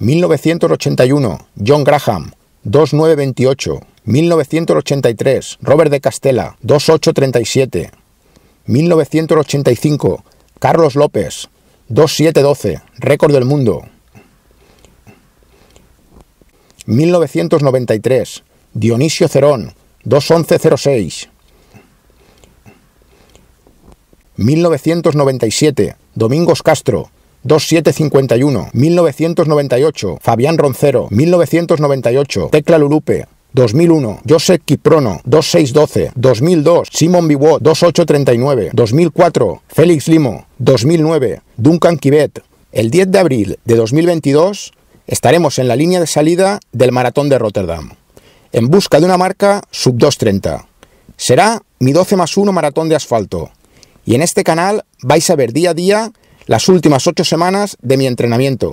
1981, John Graham, 2928. 1983, Robert de Castella, 2837. 1985, Carlos López, 2712, récord del mundo. 1993, Dionisio Cerón, 21106. 1997, Domingos Castro, 2751, 1998, Fabián Roncero, 1998, Tecla Lulupe, 2001, Josep Kiprono, 2612, 2002, Simon Biwot, 2839, 2004, Félix Limo, 2009, Duncan Kibet. El 10 de abril de 2022 estaremos en la línea de salida del Maratón de Rotterdam, en busca de una marca sub 230. Será mi 12 más 1 maratón de asfalto. Y en este canal vais a ver día a día las últimas ocho semanas de mi entrenamiento.